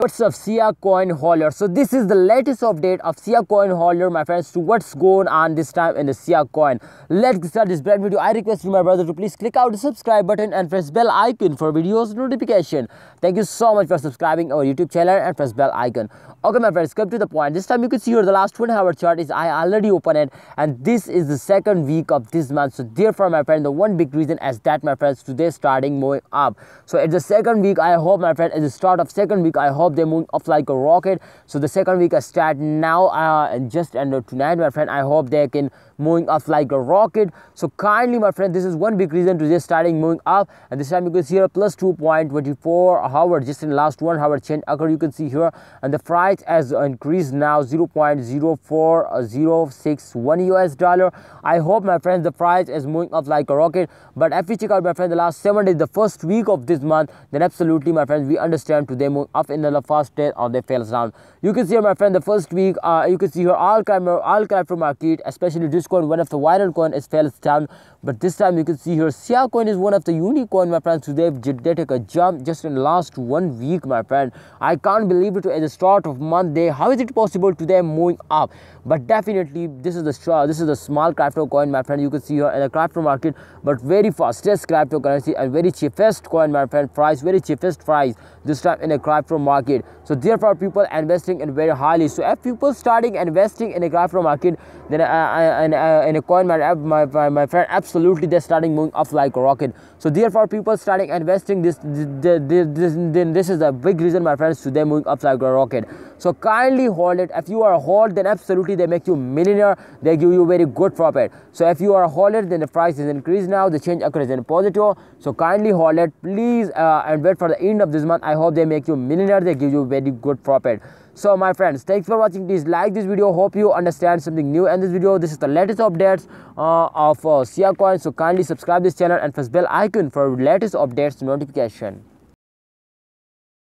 What's up SIA coin hauler? So this is the latest update of SIA coin hauler my friends to what's going on this time in the SIA coin. Let's start this brand video. I request you my brother to please click out the subscribe button and press bell icon for videos notification. Thank you so much for subscribing our YouTube channel and press bell icon. Okay my friends come to the point. This time you can see here the last 20 hour chart is I already opened it and this is the second week of this month. So therefore my friend the one big reason is that my friends today starting moving up. So it's the second week I hope my friend at the start of second week I hope they move up like a rocket so the second week i start now uh, and just and tonight my friend i hope they can moving up like a rocket so kindly my friend this is one big reason to just starting moving up and this time you can see here plus 2.24 hour just in last one hour change Okay, you can see here and the price has increased now 0.04061 us dollar i hope my friends the price is moving up like a rocket but if you check out my friend the last seven days the first week of this month then absolutely my friends we understand today move up in the first day or they fails down you can see here, my friend the first week uh, you can see here all kind all kind of market especially this coin one of the viral coin is fell down but this time you can see here sia coin is one of the unique coin my friends today they take a jump just in last one week my friend i can't believe it at the start of month day how is it possible today moving up but definitely this is the straw. this is the small crypto coin my friend you can see here in the crypto market but very fastest cryptocurrency and very cheapest coin my friend price very cheapest price this time in the crypto market so therefore people investing in very highly so if people starting investing in the crypto market then uh, uh and uh, in a coin my, my, my, friend absolutely they're starting moving up like a rocket so therefore people starting investing this this, this, this, this is a big reason my friends to them moving up like a rocket so kindly hold it if you are a hold then absolutely they make you millionaire they give you very good profit so if you are a holder then the price is increased now the change occurs in positive so kindly hold it please uh, and wait for the end of this month i hope they make you millionaire they give you very good profit so my friends thanks for watching please like this video hope you understand something new in this video this is the latest updates uh, of uh, sia coin so kindly subscribe this channel and press bell icon for latest updates notification